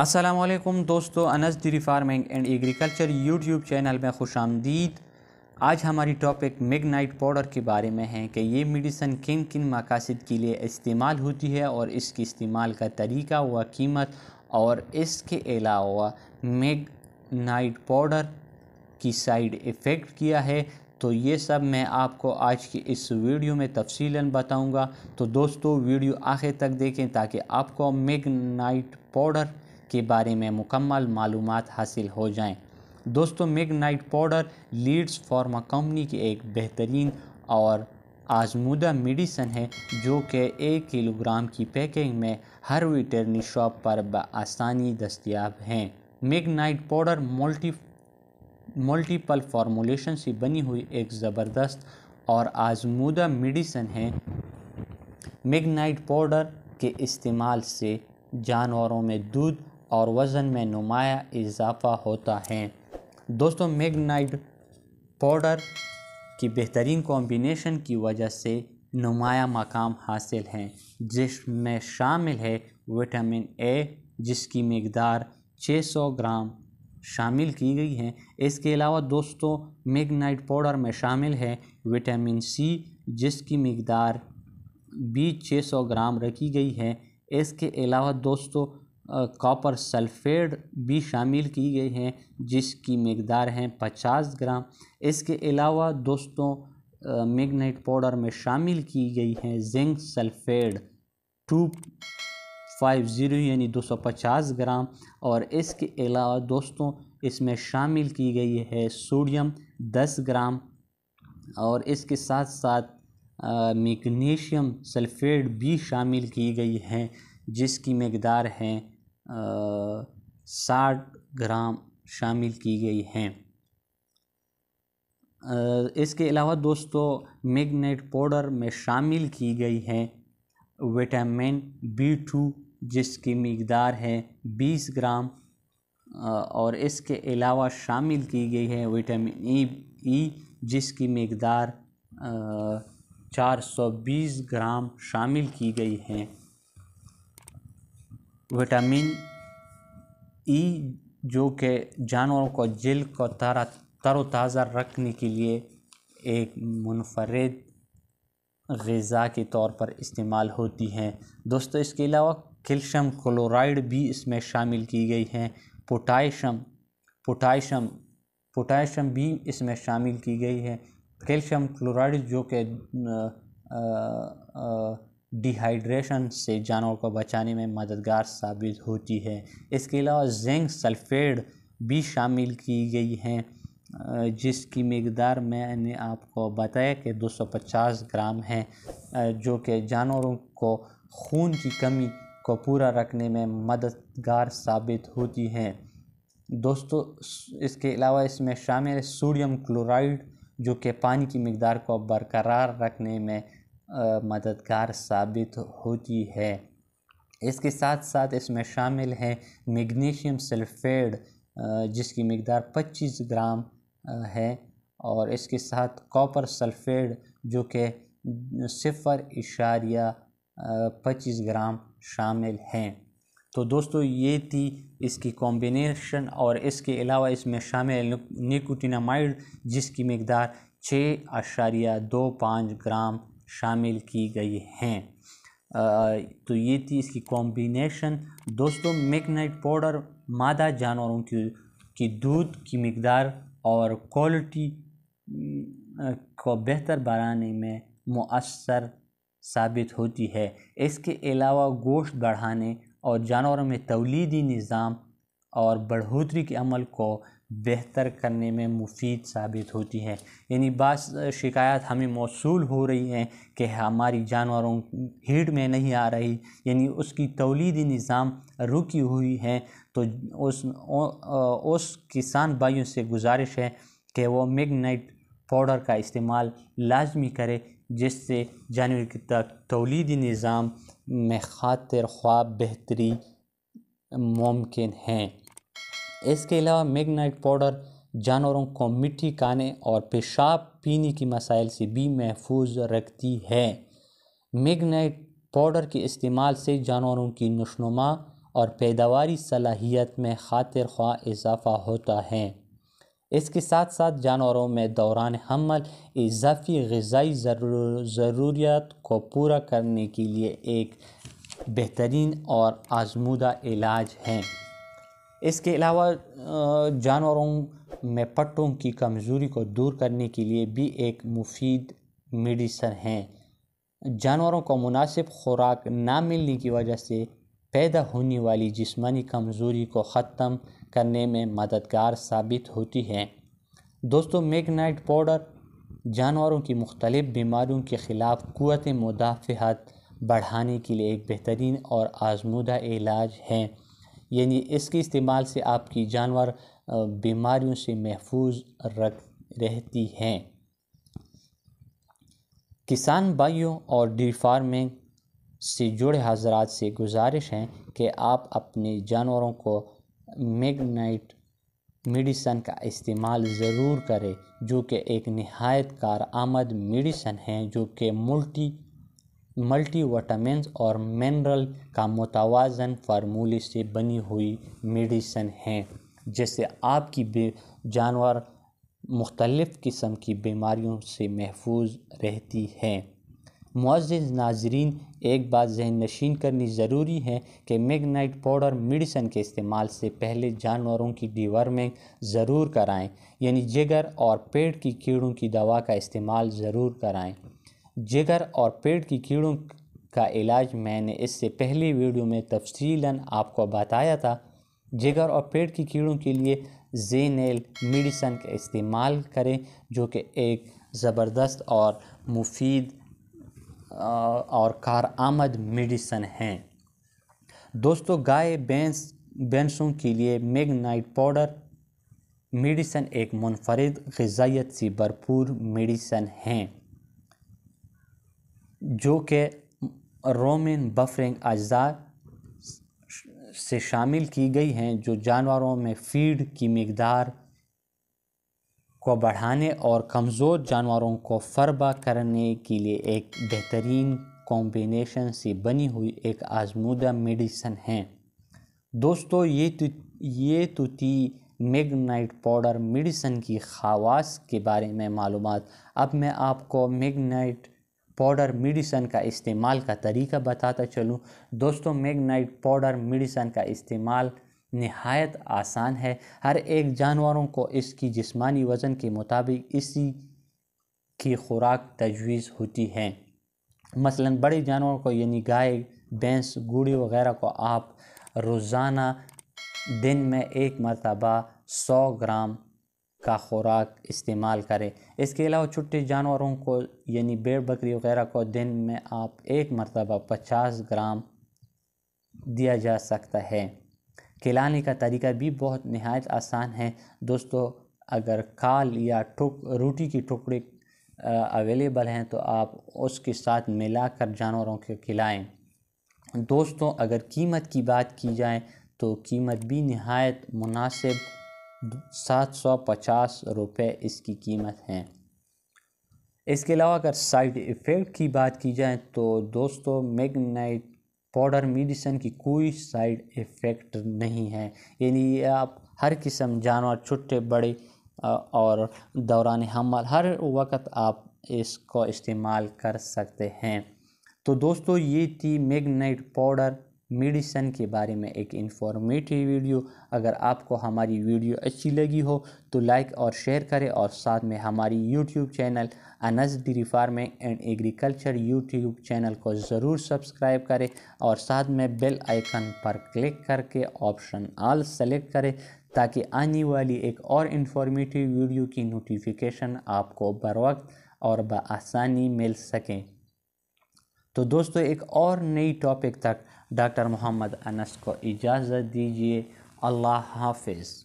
असलम दोस्तों Anas dairy farming and agriculture YouTube channel में खुश आमदीद आज हमारी टॉपिक मिगनाइट पाउडर के बारे में है कि ये मेडिसन किन किन मकासद के लिए इस्तेमाल होती है और इसके इस्तेमाल का तरीका व कीमत और इसके अलावा मिग नाइट पाउडर की साइड इफ़ेक्ट किया है तो ये सब मैं आपको आज की इस वीडियो में तफसीला बताऊंगा तो दोस्तों वीडियो आखिर तक देखें ताकि आपको मिग नाइट पाउडर के बारे में मुकम्मल मालूम हासिल हो जाएँ दोस्तों Mig night powder leads pharma company की एक बेहतरीन और आजमूदा मेडिसन है जो कि एक किलोग्राम की पैकिंग में हर वीटरनी शॉप पर आसानी दस्तियाब हैं Mig night powder multi multiple formulation से बनी हुई एक ज़बरदस्त और आजमूदा मेडिसन है नाइट पाउडर के इस्तेमाल से जानवरों में दूध और वज़न में नुमाया इजाफा होता है दोस्तों मैगनाइट पाउडर की बेहतरीन कॉम्बिनेशन की वजह से नुमाया मकाम हासिल हैं जिसमें शामिल है विटामिन ए जिसकी मकदार 600 ग्राम शामिल की गई है इसके अलावा दोस्तों मैगनाइट पाउडर में शामिल है विटामिन सी जिसकी मकदार भी 600 ग्राम रखी गई है इसके अलावा दोस्तों कॉपर सल्फेड भी शामिल की गई हैं जिसकी मकदार हैं 50 ग्राम इसके अलावा दोस्तों मैग्नेट पाउडर में शामिल की गई हैं zinc sulphate two five zero यानी 250 ग्राम और इसके अलावा दोस्तों इसमें शामिल की गई है सोडियम 10 ग्राम और इसके साथ साथ मैग्नीशियम सल्फेट भी शामिल की गई है जिसकी मकदार हैं साठ ग्राम शामिल की गई हैं इसके अलावा दोस्तों मैग्नेट पाउडर में शामिल की गई है विटामिन बी टू जिसकी मकदार है 20 ग्राम और इसके अलावा शामिल की गई है विटामिन ई ई जिसकी मकदार 420 ग्राम शामिल की गई है विटामिन ई जो कि जानवरों को जल को तारा तरोताज़ा रखने के लिए एक मुनफरद गज़ा के तौर पर इस्तेमाल होती हैं दोस्तों इसके अलावा कैल्शियम क्लोराइड भी इसमें शामिल की गई हैं पोटाशम पोटाशम पोटाशम भी इसमें शामिल की गई है कैल्शियम क्लोराइड जो कि डिहाइड्रेशन से जानवरों को बचाने में मददगार साबित होती है इसके अलावा जिंक सल्फेड भी शामिल की गई हैं जिसकी मकदार मैंने आपको बताया कि 250 ग्राम है जो कि जानवरों को खून की कमी को पूरा रखने में मददगार साबित होती है दोस्तों इसके अलावा इसमें शामिल सोडियम क्लोराइड जो कि पानी की मकदार को बरकरार रखने में मददगार साबित होती है इसके साथ साथ इसमें शामिल है मैग्नीशियम सल्फेड जिसकी मकदार 25 ग्राम है और इसके साथ कॉपर सल्फेड जो कि सिफर इशारिया पच्चीस ग्राम शामिल हैं तो दोस्तों ये थी इसकी कॉम्बिनेशन और इसके अलावा इसमें शामिल निकोटिनामाइड जिसकी मकदार छः आशारिया दो पाँच ग्राम शामिल की गई हैं तो ये थी इसकी कॉम्बिनेशन दोस्तों मैगनाइट पाउडर मादा जानवरों की की दूध की मकदार और क्वालिटी को बेहतर बनाने में मौसर साबित होती है इसके अलावा गोश्त बढ़ाने और जानवरों में तवलीदी निज़ाम और बढ़ोतरी के अमल को बेहतर करने में मुफीद साबित होती है यानी बास शिकायत हमें मौसू हो रही है कि हमारी जानवरों हीट में नहीं आ रही यानी उसकी तोलीदी निज़ाम रुकी हुई है तो उस उस किसान भाइयों से गुजारिश है कि वो मैगनाइट पाउडर का इस्तेमाल लाजमी करे जिससे जानवर की तक तोलीदी निज़ाम में खातिर ख्वाब बेहतरी मुमकिन हैं इसके अलावा मैगनाइट पाउडर जानवरों को मिट्टी खाने और पेशाब पीने की मसाइल से भी महफूज रखती है मैगनाइट पाउडर के इस्तेमाल से जानवरों की नशनुमा और पैदावारी सलाहियत में खातिर ख्वा इजाफा होता है इसके साथ साथ जानवरों में दौरान हमल इजाफी गजाई ज़रूरियात को पूरा करने के लिए एक बेहतरीन और आजमूदा इलाज है इसके अलावा जानवरों में पट्टों की कमज़ोरी को दूर करने के लिए भी एक मुफीद मेडिसन है जानवरों को मुनासिब खुराक ना मिलने की वजह से पैदा होने वाली जिस्मानी कमज़ोरी को ख़त्म करने में मददगार साबित होती है दोस्तों मेगनाइट पाउडर जानवरों की मुख्तलिफ बीमारियों के ख़िलाफ़ कुत मुदाफ़त बढ़ाने के लिए एक बेहतरीन और आजमूदा इलाज है यानी इसके इस्तेमाल से आपकी जानवर बीमारियों से महफूज रख रहती हैं किसान भाइयों और डी फार्मिंग से जुड़े हजरात से गुजारिश हैं कि आप अपने जानवरों को मेगनाइट मेडिसन का इस्तेमाल ज़रूर करें जो कि एक नहायत कार आमद मेडिसन है जो कि मल्टी मल्टी वटामिन और मिनरल का मुतवाजन फार्मूले से बनी हुई मेडिसन है जिससे आपकी बे जानवर मुख्तलफ़ किस्म की बीमारियों से महफूज रहती है मुआज़ नाजरीन एक बात जहन नशीन करनी ज़रूरी है कि मैगनाइट पाउडर मेडिसन के इस्तेमाल से पहले जानवरों की डिवर्मिंग ज़रूर कराएं यानी जिगर और पेट की कीड़ों की दवा का इस्तेमाल ज़रूर कराएं जिगर और पेट की कीड़ों का इलाज मैंने इससे पहली वीडियो में तफसीला आपको बताया था जिगर और पेट की कीड़ों के लिए जेनेल मेडिसन का इस्तेमाल करें जो कि एक ज़बरदस्त और मुफीद और कार आमद मेडिसन हैं दोस्तों गाय बैंस बैंसों के लिए मैगनाइट पाउडर मेडिसन एक मुनफरद गजाइत से भरपूर मेडिसन हैं जो कि रोमिन बफरिंग अज्जा से शामिल की गई हैं जो जानवरों में फीड की मकदार को बढ़ाने और कमज़ोर जानवरों को फरबा करने के लिए एक बेहतरीन कॉम्बिनेशन से बनी हुई एक आजमूदा मेडिसन है दोस्तों ये तो ये तो थी नाइट पाउडर मेडिसन की खवास के बारे में मालूम अब मैं आपको नाइट पाउडर मेडिसन का इस्तेमाल का तरीका बताता चलूँ दोस्तों मैगनाइट पाउडर मेडिसन का इस्तेमाल नहायत आसान है हर एक जानवरों को इसकी जिस्मानी वज़न के मुताबिक इसी की खुराक तजवीज़ होती है मसलन बड़े जानवरों को यानी गाय भैंस गुड़ी वगैरह को आप रोज़ाना दिन में एक मरतबा सौ ग्राम का खुराक इस्तेमाल करें इसके अलावा छुट्टे जानवरों को यानी भेड़ बकरी वगैरह को दिन में आप एक मरतबा पचास ग्राम दिया जा सकता है खिलाने का तरीका भी बहुत नहायत आसान है दोस्तों अगर काल या टुक रोटी की टुकड़े अवेलेबल हैं तो आप उसके साथ मिलाकर जानवरों को खिलाएं दोस्तों अगर कीमत की बात की जाए तो कीमत भी नहायत मुनासिब सात सौ पचास रुपये इसकी कीमत है इसके अलावा अगर साइड इफ़ेक्ट की बात की जाए तो दोस्तों मैगनाइट पाउडर मेडिसन की कोई साइड इफ़ेक्ट नहीं है यानी आप हर किस्म जानवर छोटे बड़े और दौरान हमल हर वक्त आप इसको इस्तेमाल कर सकते हैं तो दोस्तों ये थी मैगनाइट पाउडर मेडिसन के बारे में एक इन्फॉर्मेटिव वीडियो अगर आपको हमारी वीडियो अच्छी लगी हो तो लाइक और शेयर करें और साथ में हमारी YouTube channel dairy farming and agriculture YouTube channel को ज़रूर सब्सक्राइब करें और साथ में बेल आइकन पर क्लिक करके ऑप्शन आल सेलेक्ट करें ताकि आने वाली एक और इन्फॉर्मेटिव वीडियो की नोटिफिकेशन आपको बर और बसानी मिल सकें तो दोस्तों एक और नई टॉपिक तक डॉक्टर मोहम्मद अनस को इजाज़त दीजिए अल्लाह हाफिज़